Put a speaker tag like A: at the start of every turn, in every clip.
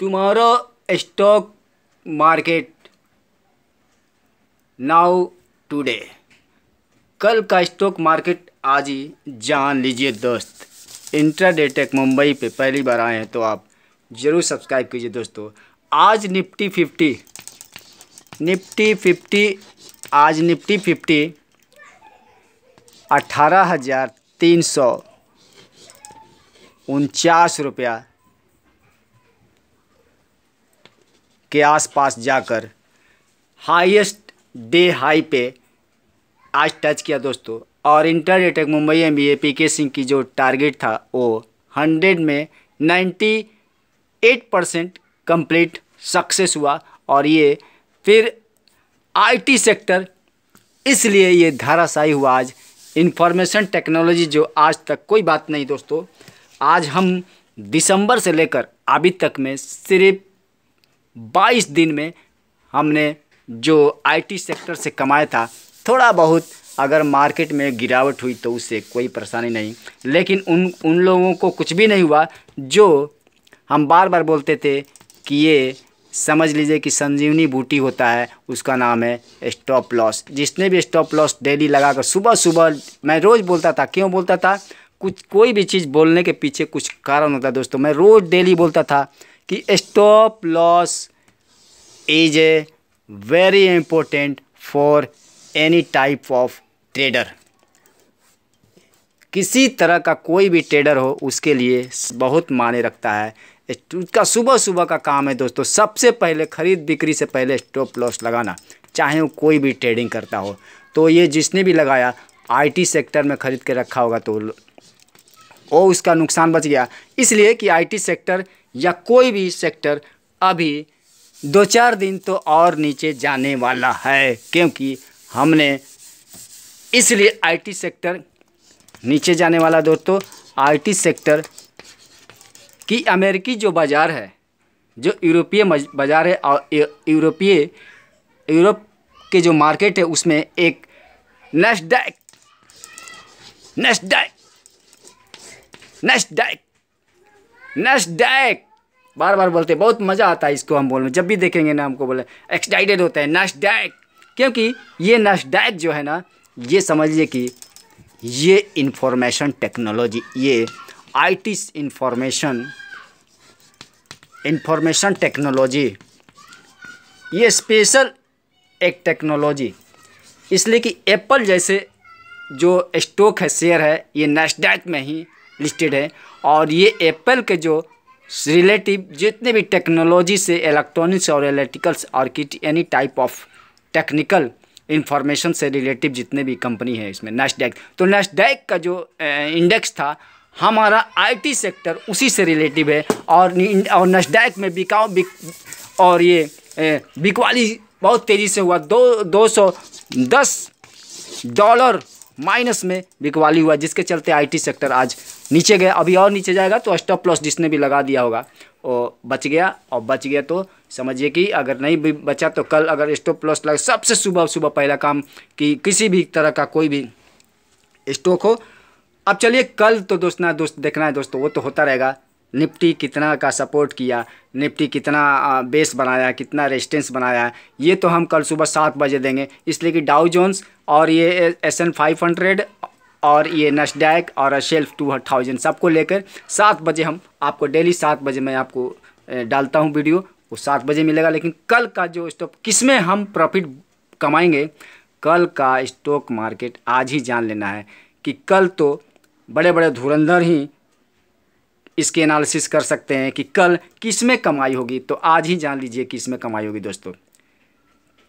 A: tomorrow stock market now today कल का stock market आज ही जान लीजिए दोस्त इंट्राडे डेटेक मुंबई पे पहली बार आए हैं तो आप ज़रूर सब्सक्राइब कीजिए दोस्तों आज निफ्टी फिफ्टी निफ्टी फिफ्टी आज निफ्टी फिफ्टी अठारह हज़ार तीन सौ उनचास रुपया के आसपास जाकर हाईएस्ट डे हाई पे आज टच किया दोस्तों और inter attack Mumbai M B के सिंह की जो टारगेट था वो हंड्रेड में ninety eight percent complete success हुआ और ये फिर आईटी सेक्टर इसलिए ये धाराशाही हुआ आज इंफॉर्मेशन टेक्नोलॉजी जो आज तक कोई बात नहीं दोस्तों आज हम दिसंबर से लेकर अभी तक में सिर्फ 22 दिन में हमने जो आईटी सेक्टर से कमाया था थोड़ा बहुत अगर मार्केट में गिरावट हुई तो उससे कोई परेशानी नहीं लेकिन उन उन लोगों को कुछ भी नहीं हुआ जो हम बार बार बोलते थे कि ये समझ लीजिए कि संजीवनी बूटी होता है उसका नाम है स्टॉप लॉस जिसने भी स्टॉप लॉस डेली लगाकर सुबह सुबह मैं रोज़ बोलता था क्यों बोलता था कुछ कोई भी चीज़ बोलने के पीछे कुछ कारण होता दोस्तों मैं रोज़ डेली बोलता था कि stop loss is a very important for any type of trader किसी तरह का कोई भी ट्रेडर हो उसके लिए बहुत माने रखता है उसका सुबह सुबह का काम है दोस्तों सबसे पहले खरीद बिक्री से पहले स्टॉप लॉस लगाना चाहे वो कोई भी ट्रेडिंग करता हो तो ये जिसने भी लगाया आईटी सेक्टर में ख़रीद के रखा होगा तो वो उसका नुकसान बच गया इसलिए कि आईटी सेक्टर या कोई भी सेक्टर अभी दो चार दिन तो और नीचे जाने वाला है क्योंकि हमने इसलिए आईटी सेक्टर नीचे जाने वाला दोस्तों आईटी सेक्टर की अमेरिकी जो बाज़ार है जो यूरोपीय बाज़ार है और यूरोपीय यूरोप के जो मार्केट है उसमें एक नेस्डैक नेस्ट नेस्डैक डैक बार बार बोलते हैं बहुत मज़ा आता है इसको हम बोलने जब भी देखेंगे ना हमको बोले एक्साइटेड होते हैं डैक क्योंकि ये डैक जो है ना ये समझिए कि ये इंफॉर्मेशन टेक्नोलॉजी ये आईटी इंफॉर्मेशन इंफॉर्मेशन टेक्नोलॉजी ये स्पेशल एक टेक्नोलॉजी इसलिए कि एप्पल जैसे जो स्टॉक है शेयर है ये नेस्डैक में ही लिस्टेड है और ये एप्पल के जो रिलेटिव जितने भी टेक्नोलॉजी से इलेक्ट्रॉनिक्स और इलेक्ट्रिकल्स और kit any type of technical information से रिलेटिव जितने भी कंपनी है इसमें नेस्डैक तो नेस्डैक का जो इंडेक्स था हमारा आईटी सेक्टर उसी से रिलेटिव है और और नस्डैक में बिकाओ बिक और ये बिकवाली बहुत तेज़ी से हुआ दो दो सौ दस डॉलर माइनस में बिकवाली हुआ जिसके चलते आईटी सेक्टर आज नीचे गया अभी और नीचे जाएगा तो स्टॉप प्लस जिसने भी लगा दिया होगा वो बच गया और बच गया तो समझिए कि अगर नहीं भी बचा तो कल अगर स्टॉप प्लस लगा सबसे सुबह सुबह पहला काम कि किसी भी तरह का कोई भी स्टॉक हो अब चलिए कल तो दोस्त ना दोस्त देखना है दोस्तों वो तो होता रहेगा निफ्टी कितना का सपोर्ट किया निफ्टी कितना बेस बनाया कितना रेजिस्टेंस बनाया ये तो हम कल सुबह सात बजे देंगे इसलिए कि डाउ जोन्स और ये एस एन फाइव हंड्रेड और ये नशडैक और शेल्फ टू थाउजेंड सबको लेकर सात बजे हम आपको डेली सात बजे मैं आपको डालता हूँ वीडियो वो सात बजे मिलेगा लेकिन कल का जो स्टॉक किस में हम प्रॉफिट कमाएंगे कल का स्टॉक मार्केट आज ही जान लेना है कि कल तो बड़े बड़े धुरंधर ही इसके एनालिसिस कर सकते हैं कि कल किस में कमाई होगी तो आज ही जान लीजिए किस में कमाई होगी दोस्तों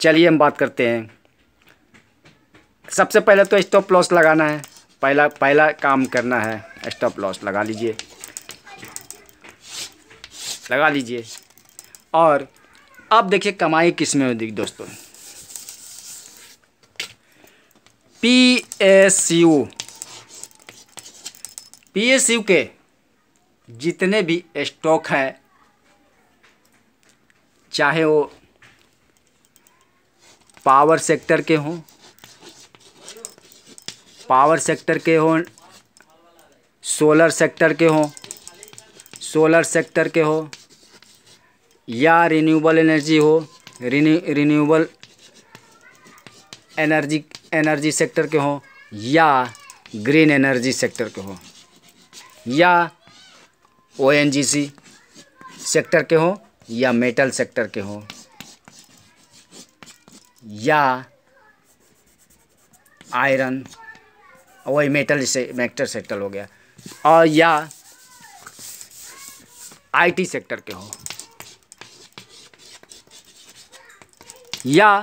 A: चलिए हम बात करते हैं सबसे पहले तो स्टॉप लॉस लगाना है पहला पहला काम करना है स्टॉप लॉस लगा लीजिए लगा लीजिए और अब देखिए कमाई किस में होगी दोस्तों P S U P S U के जितने भी स्टॉक हैं चाहे वो पावर सेक्टर के हों पावर सेक्टर के हों सोलर सेक्टर के हों सोलर सेक्टर के हो या रिन्यूएबल एनर्जी हो रिन्यूएबल एनर्जी एनर्जी सेक्टर के हों या ग्रीन एनर्जी सेक्टर के हों या ओ सेक्टर के हों या मेटल सेक्टर के हों या आयरन वही मेटल से मेटल सेक्टर हो गया और या आईटी सेक्टर के हो या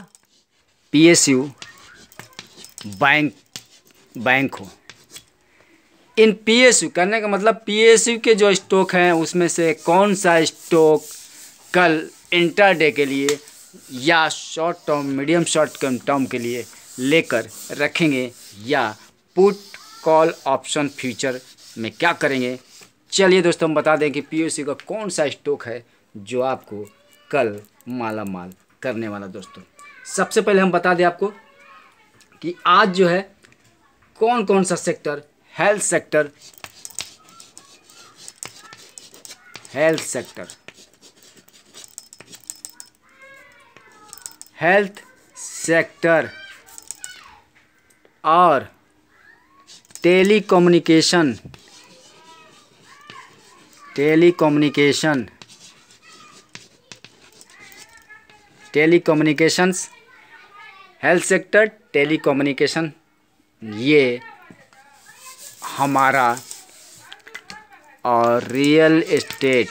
A: पीएसयू बैंक बैंक हो इन पीएसयू करने का मतलब पीएसयू के जो स्टॉक हैं उसमें से कौन सा स्टॉक कल इंटरडे के लिए या short term medium short term term के लिए लेकर रखेंगे या पुट कॉल ऑप्शन फ्यूचर में क्या करेंगे चलिए दोस्तों हम बता दें कि पीएसयू का कौन सा स्टॉक है जो आपको कल माला माल करने वाला दोस्तों सबसे पहले हम बता दें आपको कि आज जो है कौन कौन सा sector health sector health sector health sector और communication telecommunication telecommunications health sector communication ये हमारा और real estate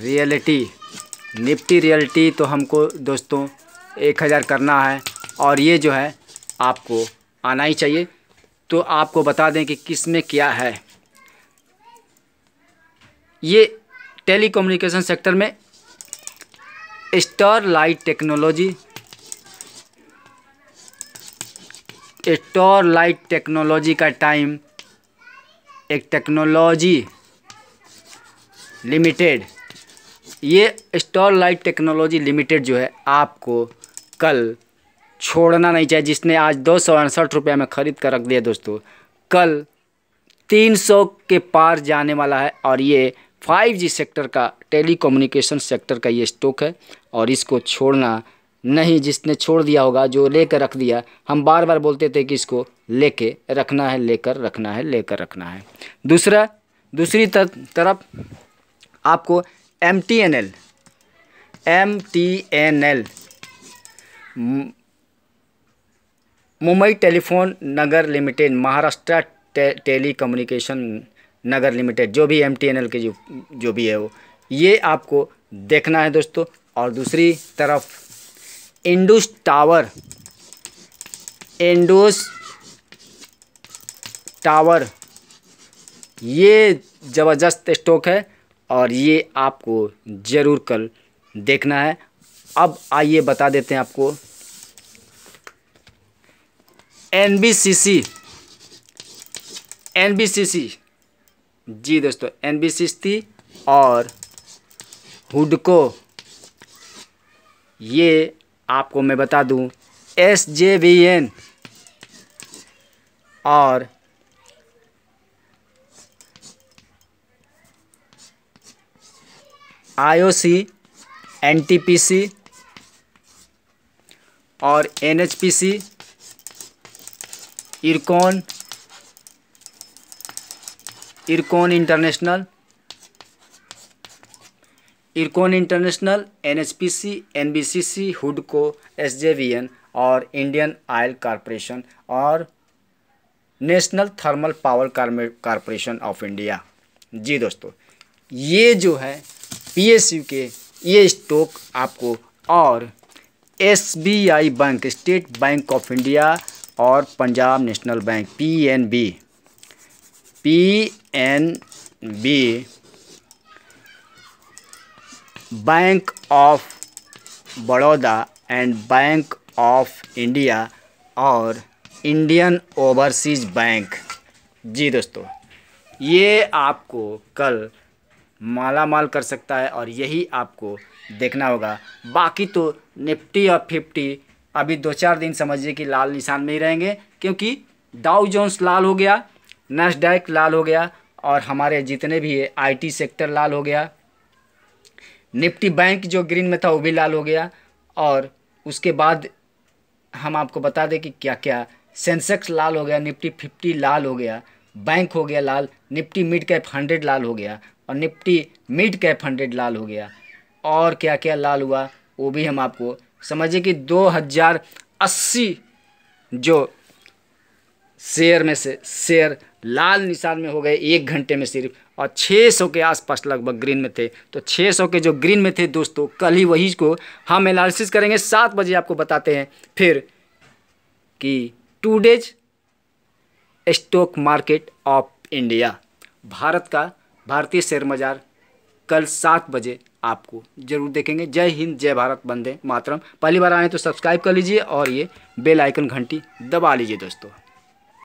A: reality Nifty reality तो हमको दोस्तों एक हज़ार करना है और ये जो है आपको आना ही चाहिए तो आपको बता दें कि किस में क्या है ये टेली कम्युनिकेशन सेक्टर में star light technology star light technology का टाइम एक टेक्नोलॉजी लिमिटेड ये स्टॉल लाइट टेक्नोलॉजी लिमिटेड जो है आपको कल छोड़ना नहीं चाहिए जिसने आज दो सौ अड़सठ रुपये में ख़रीद कर रख दिया दोस्तों कल तीन सौ के पार जाने वाला है और ये फाइव जी सेक्टर का टेली सेक्टर का ये स्टॉक है और इसको छोड़ना नहीं जिसने छोड़ दिया होगा जो लेकर रख दिया हम बार बार बोलते थे कि इसको लेके रखना है लेकर रखना है लेकर रखना है दूसरा दूसरी तर, तरफ आपको M T N L M T N L Mumbai telephone नगर लिमिटेड महाराष्ट्र टे, टेली कम्युनिकेशन नगर लिमिटेड जो भी एम टी एन एल के जो जो भी है वो ये आपको देखना है दोस्तों और दूसरी तरफ इंडोस टावर इंडोस टावर ये ज़बरदस्त स्टॉक है और ये आपको ज़रूर कल देखना है अब आइए बता देते हैं आपको N B C C N B C C जी दोस्तों एन बी सी सी और हुडको ये आपको मैं बता दूं एस जे वी एन और आईओसी एनटीपीसी और NHPC Ircon Ircon international Ircon international NHPC NBCC हुडको एसजेवीएन और इंडियन ऑयल कॉरपोरेशन और national thermal power corporation of India जी दोस्तों ये जो है पीएसयू के ये स्टॉक आपको और SBI bank state bank of India और Punjab national bank PNB PNB bank of Baroda and bank of India और इंडियन ओवरसीज बैंक जी दोस्तों ये आपको कल माला माल कर सकता है और यही आपको देखना होगा बाकी तो निफ्टी और फिफ्टी अभी दो चार दिन समझिए कि लाल निशान में ही रहेंगे क्योंकि डाउ जोन्स लाल हो गया नैसडैक लाल हो गया और हमारे जितने भी है आईटी सेक्टर लाल हो गया निफ्टी बैंक जो ग्रीन में था वो भी लाल हो गया और उसके बाद हम आपको बता दें कि क्या क्या सेंसेक्स लाल हो गया निफ्टी फिफ्टी लाल हो गया बैंक हो गया लाल निफ्टी मिड कैप हंड्रेड लाल हो गया और निफ्टी मिड कैप हंड्रेड लाल हो गया और क्या क्या लाल हुआ वो भी हम आपको समझिए कि 2080 जो शेयर में से शेयर लाल निशान में हो गए एक घंटे में सिर्फ और 600 के आसपास लगभग ग्रीन में थे तो 600 के जो ग्रीन में थे दोस्तों कल ही वही को हम एनालिसिस करेंगे सात बजे आपको बताते हैं फिर कि today's stock market of India Bharat का भारतीय शेयर बाजार कल सात बजे आपको जरूर देखेंगे जय हिंद जय भारत बंदे मातरम पहली बार आए तो सब्सक्राइब कर लीजिए और ये बेल आइकन घंटी दबा लीजिए दोस्तों